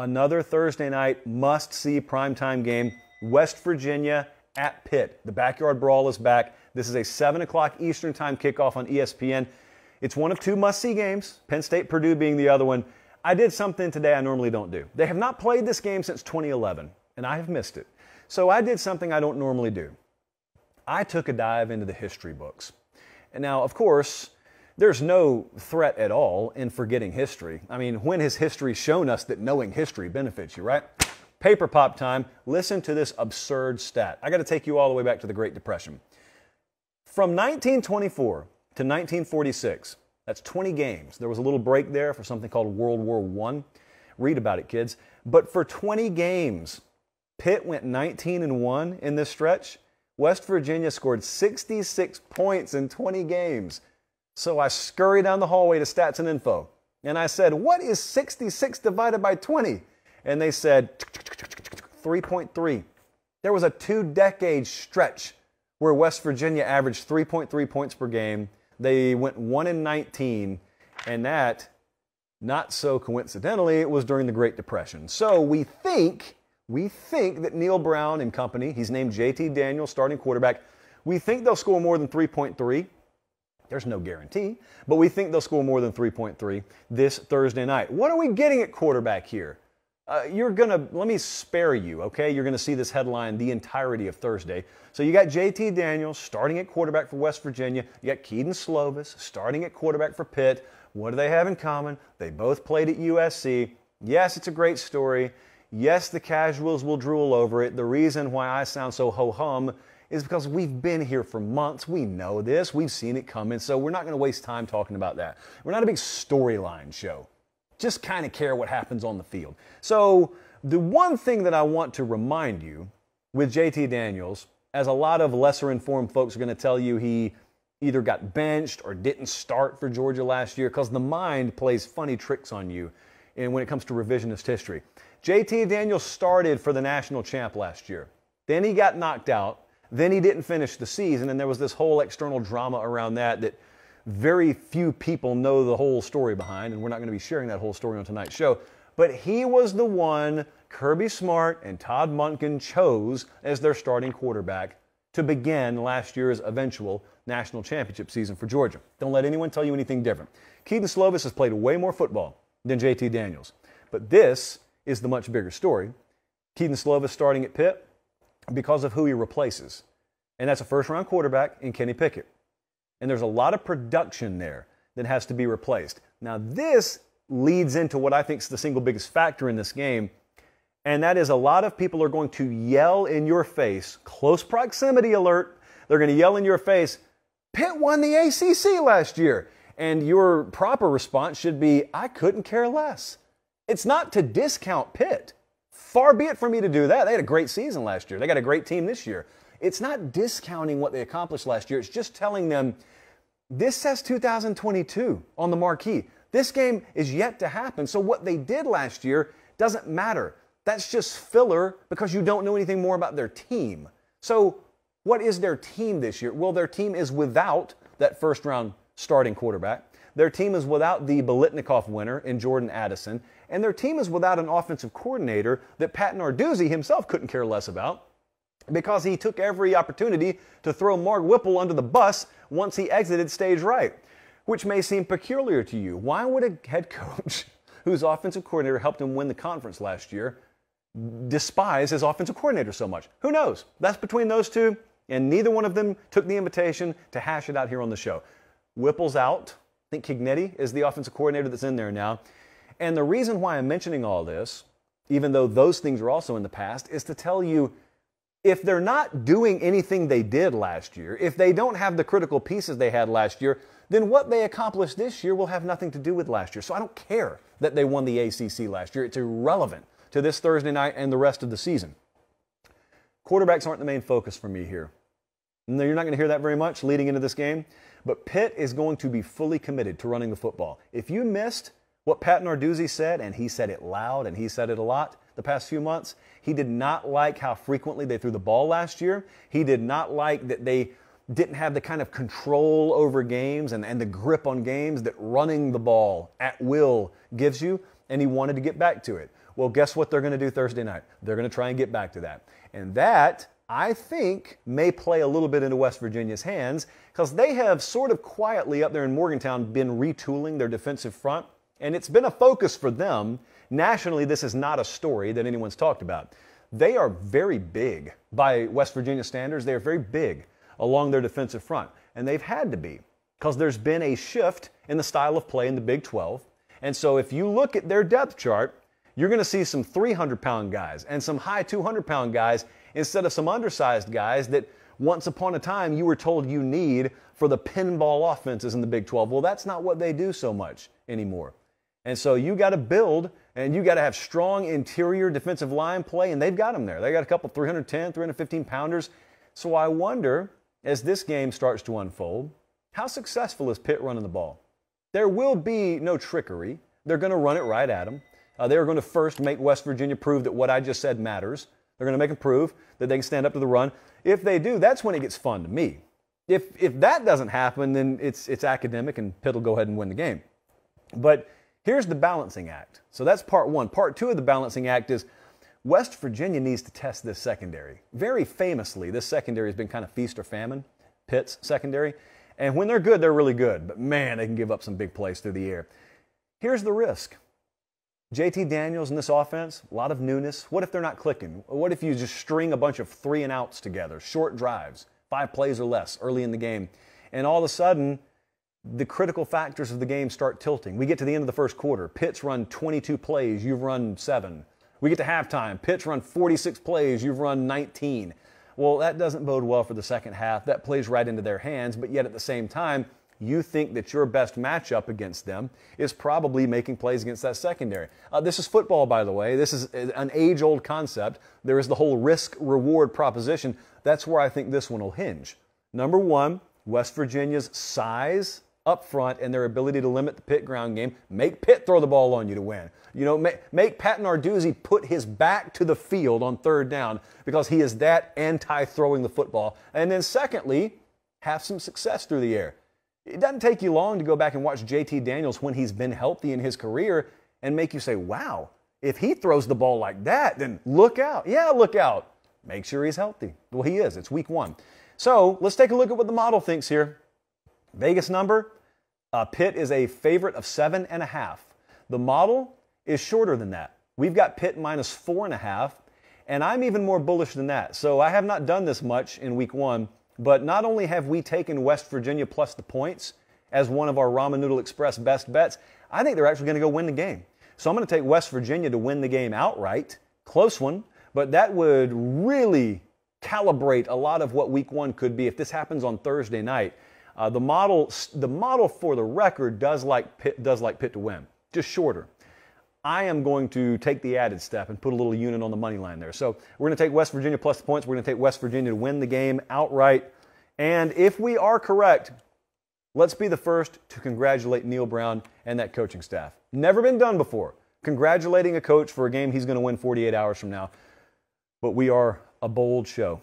another Thursday night must see primetime game West Virginia at Pitt. The backyard brawl is back. This is a 7 o'clock Eastern Time kickoff on ESPN. It's one of two must see games, Penn State Purdue being the other one. I did something today I normally don't do. They have not played this game since 2011, and I have missed it. So I did something I don't normally do. I took a dive into the history books. And now, of course, there's no threat at all in forgetting history. I mean, when has history shown us that knowing history benefits you, right? Paper pop time. Listen to this absurd stat. I got to take you all the way back to the Great Depression. From 1924 to 1946, that's 20 games. There was a little break there for something called World War I. Read about it, kids. But for 20 games, Pitt went 19 and 1 in this stretch. West Virginia scored 66 points in 20 games. So I scurry down the hallway to stats and info. And I said, What is 66 divided by 20? And they said, 3.3. There was a two decade stretch where West Virginia averaged 3.3 points per game. They went 1 in 19, and that, not so coincidentally, it was during the Great Depression. So we think, we think that Neil Brown and company, he's named JT Daniel, starting quarterback, we think they'll score more than 3.3. There's no guarantee, but we think they'll score more than 3.3 this Thursday night. What are we getting at quarterback here? Uh, you're going to, let me spare you, okay? You're going to see this headline the entirety of Thursday. So you got JT Daniels starting at quarterback for West Virginia. You got Keaton Slovis starting at quarterback for Pitt. What do they have in common? They both played at USC. Yes, it's a great story. Yes, the casuals will drool over it. The reason why I sound so ho hum is because we've been here for months. We know this, we've seen it coming, so we're not going to waste time talking about that. We're not a big storyline show. Just kind of care what happens on the field. So, the one thing that I want to remind you with JT Daniels, as a lot of lesser informed folks are going to tell you, he either got benched or didn't start for Georgia last year because the mind plays funny tricks on you and when it comes to revisionist history. JT Daniels started for the national champ last year. Then he got knocked out then he didn't finish the season, and there was this whole external drama around that that very few people know the whole story behind, and we're not going to be sharing that whole story on tonight's show. But he was the one Kirby Smart and Todd Munkin chose as their starting quarterback to begin last year's eventual national championship season for Georgia. Don't let anyone tell you anything different. Keaton Slovis has played way more football than JT Daniels. But this is the much bigger story. Keaton Slovis starting at Pitt, because of who he replaces. And that's a first round quarterback in Kenny Pickett. And there's a lot of production there that has to be replaced. Now, this leads into what I think is the single biggest factor in this game, and that is a lot of people are going to yell in your face, close proximity alert, they're going to yell in your face, Pitt won the ACC last year. And your proper response should be, I couldn't care less. It's not to discount Pitt. Far be it from me to do that. They had a great season last year. They got a great team this year. It's not discounting what they accomplished last year. It's just telling them this says 2022 on the marquee. This game is yet to happen. So what they did last year doesn't matter. That's just filler because you don't know anything more about their team. So what is their team this year? Well, their team is without that first round starting quarterback. Their team is without the Belitnikov winner in Jordan Addison and their team is without an offensive coordinator that Pat Narduzzi himself couldn't care less about because he took every opportunity to throw Mark Whipple under the bus once he exited stage right, which may seem peculiar to you. Why would a head coach whose offensive coordinator helped him win the conference last year despise his offensive coordinator so much? Who knows? That's between those two, and neither one of them took the invitation to hash it out here on the show. Whipple's out. I think Kignetti is the offensive coordinator that's in there now. And the reason why I'm mentioning all this, even though those things are also in the past, is to tell you if they're not doing anything they did last year, if they don't have the critical pieces they had last year, then what they accomplished this year will have nothing to do with last year. So I don't care that they won the ACC last year. It's irrelevant to this Thursday night and the rest of the season. Quarterbacks aren't the main focus for me here. No, you're not going to hear that very much leading into this game, but Pitt is going to be fully committed to running the football. If you missed what Pat Narduzzi said, and he said it loud and he said it a lot the past few months, he did not like how frequently they threw the ball last year. He did not like that they didn't have the kind of control over games and, and the grip on games that running the ball at will gives you, and he wanted to get back to it. Well, guess what they're going to do Thursday night? They're going to try and get back to that. And that, I think, may play a little bit into West Virginia's hands because they have sort of quietly up there in Morgantown been retooling their defensive front and it's been a focus for them. Nationally, this is not a story that anyone's talked about. They are very big by West Virginia standards. They are very big along their defensive front. And they've had to be because there's been a shift in the style of play in the Big 12. And so if you look at their depth chart, you're going to see some 300 pound guys and some high 200 pound guys instead of some undersized guys that once upon a time you were told you need for the pinball offenses in the Big 12. Well, that's not what they do so much anymore. And so you got to build and you got to have strong interior defensive line play, and they've got them there. They got a couple 310, 315 pounders. So I wonder, as this game starts to unfold, how successful is Pitt running the ball? There will be no trickery. They're going to run it right at them. Uh, they are going to first make West Virginia prove that what I just said matters. They're going to make them prove that they can stand up to the run. If they do, that's when it gets fun to me. If if that doesn't happen, then it's it's academic, and Pitt will go ahead and win the game. But Here's the balancing act. So that's part one. Part two of the balancing act is West Virginia needs to test this secondary. Very famously, this secondary has been kind of feast or famine, Pitt's secondary. And when they're good, they're really good. But man, they can give up some big plays through the air. Here's the risk JT Daniels in this offense, a lot of newness. What if they're not clicking? What if you just string a bunch of three and outs together, short drives, five plays or less early in the game, and all of a sudden the critical factors of the game start tilting. We get to the end of the first quarter. Pitt's run 22 plays, you've run seven. We get to halftime. Pitt's run 46 plays, you've run 19. Well, that doesn't bode well for the second half. That plays right into their hands, but yet at the same time, you think that your best matchup against them is probably making plays against that secondary. Uh, this is football, by the way. This is an age old concept. There is the whole risk reward proposition. That's where I think this one will hinge. Number one, West Virginia's size up front and their ability to limit the pit ground game. Make Pitt throw the ball on you to win. You know, make, make Pat Narduzzi put his back to the field on third down because he is that anti throwing the football. And then, secondly, have some success through the air. It doesn't take you long to go back and watch JT Daniels when he's been healthy in his career and make you say, wow, if he throws the ball like that, then look out. Yeah, look out. Make sure he's healthy. Well, he is. It's week one. So let's take a look at what the model thinks here. Vegas number uh, Pitt is a favorite of seven and a half. The model is shorter than that. We've got Pitt minus four and a half, and I'm even more bullish than that. So I have not done this much in week one, but not only have we taken West Virginia plus the points as one of our Ramen Noodle Express best bets, I think they're actually going to go win the game. So I'm going to take West Virginia to win the game outright. Close one, but that would really calibrate a lot of what week one could be if this happens on Thursday night. Uh, the model, the model for the record does like pit, does like pit to win, just shorter. I am going to take the added step and put a little unit on the money line there. So we're going to take West Virginia plus the points. We're going to take West Virginia to win the game outright. And if we are correct, let's be the first to congratulate Neil Brown and that coaching staff. Never been done before. Congratulating a coach for a game he's going to win 48 hours from now. But we are a bold show.